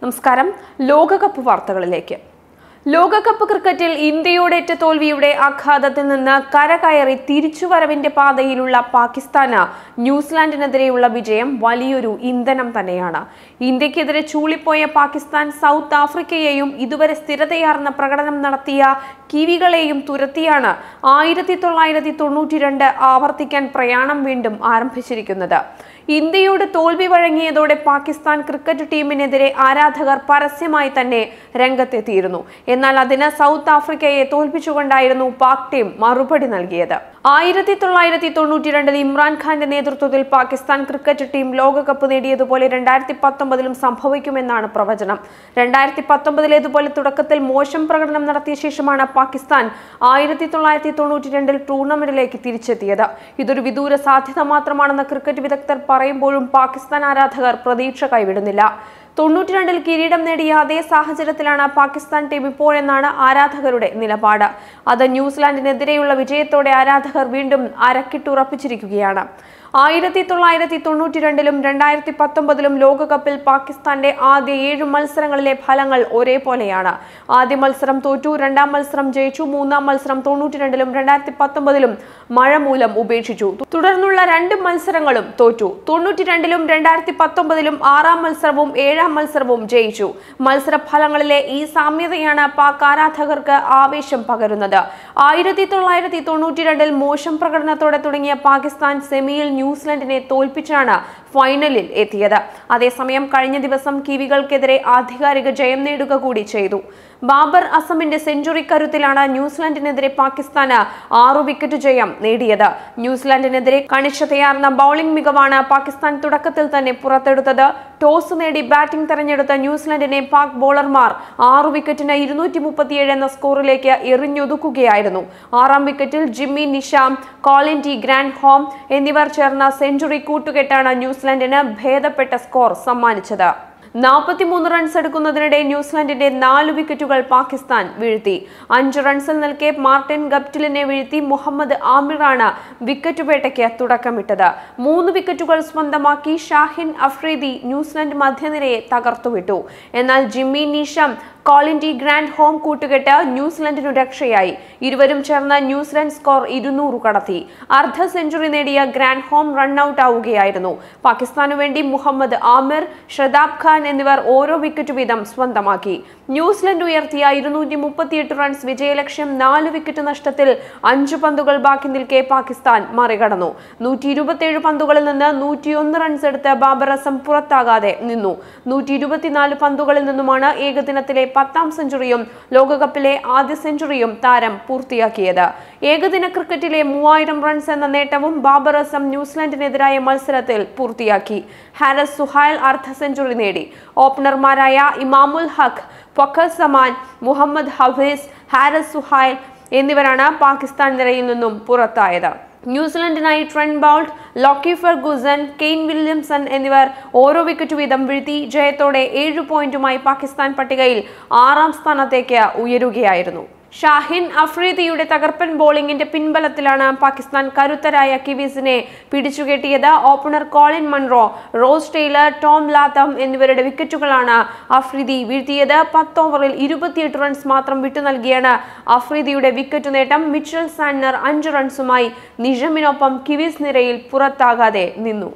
നമസ്കാരം ലോകകപ്പ് വാർത്തകളിലേക്ക് ലോകകപ്പ് ക്രിക്കറ്റിൽ ഏറ്റ തോൽവിയുടെ ആഘാതത്തിൽ നിന്ന് കരകയറി തിരിച്ചുവരവിന്റെ പാതയിലുള്ള പാകിസ്ഥാന് ന്യൂസിലാൻഡിനെതിരെയുള്ള വിജയം വലിയൊരു ഇന്ധനം തന്നെയാണ് ഇന്ത്യക്കെതിരെ ചൂളിപ്പോയ പാകിസ്ഥാൻ സൗത്ത് ആഫ്രിക്കയെയും ഇതുവരെ സ്ഥിരതയാർന്ന പ്രകടനം നടത്തിയ കിവികളെയും തുരത്തിയാണ് ആയിരത്തി തൊള്ളായിരത്തി ആവർത്തിക്കാൻ പ്രയാണം വീണ്ടും ആരംഭിച്ചിരിക്കുന്നത് ഇന്ത്യയോട് തോൽവി വഴങ്ങിയതോടെ പാകിസ്ഥാൻ ക്രിക്കറ്റ് ടീമിനെതിരെ ആരാധകർ പരസ്യമായി തന്നെ രംഗത്തെത്തിയിരുന്നു എന്നാൽ അതിന് സൗത്ത് ആഫ്രിക്കയെ തോൽപ്പിച്ചുകൊണ്ടായിരുന്നു പാക് ടീം മറുപടി നൽകിയത് ആയിരത്തി തൊള്ളായിരത്തി തൊണ്ണൂറ്റി രണ്ടിൽ ഇമ്രാൻഖാന്റെ നേതൃത്വത്തിൽ പാകിസ്ഥാൻ ക്രിക്കറ്റ് ടീം ലോകകപ്പ് നേടിയതുപോലെ രണ്ടായിരത്തി പത്തൊമ്പതിലും സംഭവിക്കുമെന്നാണ് പ്രവചനം രണ്ടായിരത്തി പത്തൊമ്പതിലേതുപോലെ തുടക്കത്തിൽ മോശം പ്രകടനം നടത്തിയ ശേഷമാണ് പാകിസ്ഥാൻ ആയിരത്തി തൊള്ളായിരത്തി തൊണ്ണൂറ്റി രണ്ടിൽ ടൂർണമെന്റിലേക്ക് തിരിച്ചെത്തിയത് ഇതൊരു വിദൂര സാധ്യത മാത്രമാണെന്ന് ക്രിക്കറ്റ് വിദഗ്ധർ പറയുമ്പോഴും പാകിസ്ഥാൻ ആരാധകർ പ്രതീക്ഷ കൈവിടുന്നില്ല തൊണ്ണൂറ്റി രണ്ടിൽ കിരീടം നേടിയ അതേ സാഹചര്യത്തിലാണ് പാകിസ്ഥാൻ ടീം ഇപ്പോഴെന്നാണ് ആരാധകരുടെ നിലപാട് അത് ന്യൂസിലാൻഡിനെതിരെയുള്ള വിജയത്തോടെ ആരാധകർ വീണ്ടും അരക്കിട്ടുറപ്പിച്ചിരിക്കുകയാണ് ആയിരത്തി തൊള്ളായിരത്തി തൊണ്ണൂറ്റി രണ്ടിലും രണ്ടായിരത്തി പത്തൊമ്പതിലും ലോകകപ്പിൽ പാകിസ്ഥാന്റെ ആദ്യ ഏഴ് മത്സരങ്ങളിലെ ഫലങ്ങൾ ഒരേപോലെയാണ് ആദ്യ മത്സരം തോറ്റു രണ്ടാം മത്സരം ജയിച്ചു മൂന്നാം മത്സരം തൊണ്ണൂറ്റി രണ്ടിലും രണ്ടായിരത്തി പത്തൊമ്പതിലും മഴ മൂലം ഉപേക്ഷിച്ചു തുടർന്നുള്ള രണ്ട് മത്സരങ്ങളും തോറ്റു തൊണ്ണൂറ്റി രണ്ടിലും രണ്ടായിരത്തി പത്തൊമ്പതിലും ആറാം മത്സരവും ഏഴാം മത്സരവും ജയിച്ചു മത്സര ഫലങ്ങളിലെ ഈ സാമ്യതയാണ് പാക് ആരാധകർക്ക് ആവേശം പകരുന്നത് ആയിരത്തി തൊള്ളായിരത്തി തൊണ്ണൂറ്റി രണ്ടിൽ മോശം പ്രകടനത്തോടെ തുടങ്ങിയ പാകിസ്ഥാൻ സെമിയിൽ ന്യൂ ന്യൂസിലൻഡിനെ തോൽപ്പിച്ചാണ് ഫൈനലിൽ എത്തിയത് അതേസമയം കഴിഞ്ഞ ദിവസം കിവികൾക്കെതിരെ ആധികാരിക ജയം നേടുക കൂടി ചെയ്തു ബാബർ അസമിന്റെ സെഞ്ചുറി കരുത്തിലാണ് ന്യൂസിലൻഡിനെതിരെ പാകിസ്ഥാന് ആറു വിക്കറ്റ് ജയം നേടിയത് ന്യൂസിലൻഡിനെതിരെ തയ്യാറുന്ന ബൌളിംഗ് മികവാണ് പാകിസ്ഥാൻ തുടക്കത്തിൽ തന്നെ പുറത്തെടുത്തത് ടോസ് നേടി ബാറ്റിംഗ് തെരഞ്ഞെടുത്ത ന്യൂസിലൻഡിനെ പാക് ബോളർമാർ ആറു വിക്കറ്റിന് ഇരുന്നൂറ്റി മുപ്പത്തിയേഴ് എന്ന സ്കോറിലേക്ക് എറിഞ്ഞൊതുക്കുകയായിരുന്നു ആറാം വിക്കറ്റിൽ Jimmy Neesham Colin de Grandhomme എന്നിവർ ചേർന്ന സെഞ്ചുറി കൂട്ടുകെട്ടാണ് ന്യൂസിലൻഡിന് ഭേദപ്പെട്ട സ്കോർ സമ്മാനിച്ചത് നാൽപ്പത്തിമൂന്ന് റൺസ് എടുക്കുന്നതിനിടെ ന്യൂസിലാൻഡിന്റെ നാല് വിക്കറ്റുകൾ പാകിസ്ഥാൻ വീഴ്ത്തി അഞ്ച് റൺസിൽ നിൽക്കെ മാർട്ടിൻ ഗപ്റ്റിലിനെ വീഴ്ത്തി മുഹമ്മദ് ആമിറാണ് വിക്കറ്റ് വേട്ടയ്ക്ക് തുടക്കമിട്ടത് മൂന്ന് വിക്കറ്റുകൾ സ്വന്തമാക്കി ഷാഹിൻ അഫ്രീദി ന്യൂസിലാൻഡ് മധ്യനിരയെ തകർത്തുവിട്ടു എന്നാൽ Jimmy Neesham Colin de Grandhomme കൂട്ടുകെട്ട് ന്യൂസിലൻഡിനു രക്ഷയായി ഇരുവരും ചേർന്ന് ന്യൂസിലൻഡ് സ്കോർ ഇരുന്നൂറ് കടത്തി അർദ്ധ സെഞ്ചുറി നേടിയ ഗ്രാൻഡ് ഹോം റൺഔട്ട് ആവുകയായിരുന്നു പാകിസ്ഥാനു വേണ്ടി മുഹമ്മദ് ആമിർ ഷതാബ് ഖാൻ എന്നിവർ ഓരോ വിക്കറ്റ് വീതം സ്വന്തമാക്കി ന്യൂസിലൻഡ് ഉയർത്തിയ ഇരുന്നൂറ്റി മുപ്പത്തിയെട്ട് റൺസ് വിജയലക്ഷ്യം നാല് വിക്കറ്റ് നഷ്ടത്തിൽ അഞ്ച് പന്തുകൾ ബാക്കി നിൽക്കെ പാകിസ്ഥാൻ മറികടന്നു നൂറ്റി ഇരുപത്തിയേഴ് പന്തുകളിൽ നിന്ന് നൂറ്റിയൊന്ന് റൺസ് എടുത്ത് ബാബർ അസം പുറത്താകാതെ നിന്നു നൂറ്റി ഇരുപത്തിനാല് പന്തുകളിൽ നിന്നുമാണ് ഏകദിനത്തിലെ പത്താം സെഞ്ചുറിയും ലോകകപ്പിലെ ആദ്യ സെഞ്ചുറിയും താരം പൂർത്തിയാക്കിയത് ഏകദിന ക്രിക്കറ്റിലെ മൂവായിരം റൺസ് എന്ന നേട്ടവും ബാബർ അസം ന്യൂസിലൻഡിനെതിരായ മത്സരത്തിൽ പൂർത്തിയാക്കി ഹാരസ് സുഹായൽ അർദ്ധ സെഞ്ചുറി നേടി ഓപ്പണർമാരായ ഇമാമുൽ ഹഖ് ഫഖർ സമാൻ മുഹമ്മദ് ഹഫീസ് ഹാരസ് സുഹായൽ എന്നിവരാണ് പാകിസ്ഥാൻ നിരയിൽ നിന്നും പുറത്തായത് ന്യൂസിലൻഡിനായി Trent Boult Lockie Ferguson Kane Williamson എന്നിവർ ഓരോ വിക്കറ്റ് വീതം വീഴ്ത്തി ജയത്തോടെ ഏഴ് പോയിന്റുമായി പാകിസ്ഥാൻ പട്ടികയിൽ ആറാം സ്ഥാനത്തേക്ക് ഉയരുകയായിരുന്നു ഷാഹിൻ അഫ്രീദിയുടെ തകർപ്പൻ ബോളിംഗിന്റെ പിൻബലത്തിലാണ് പാകിസ്ഥാൻ കരുത്തരായ കിവീസിനെ പിടിച്ചുകെട്ടിയത് opener Colin Munro Ross Taylor Tom Latham എന്നിവരുടെ വിക്കറ്റുകളാണ് അഫ്രീദി വീഴ്ത്തിയത് പത്ത് ഓവറിൽ ഇരുപത്തിയെട്ട് റൺസ് മാത്രം വിട്ടു നൽകിയാണ് അഫ്രീദിയുടെ വിക്കറ്റ് നേട്ടം മിച്ചൽ സാൻഡർ അഞ്ച് റൺസുമായി നിഷമിനൊപ്പം കിവീസ് നിരയിൽ പുറത്താകാതെ നിന്നു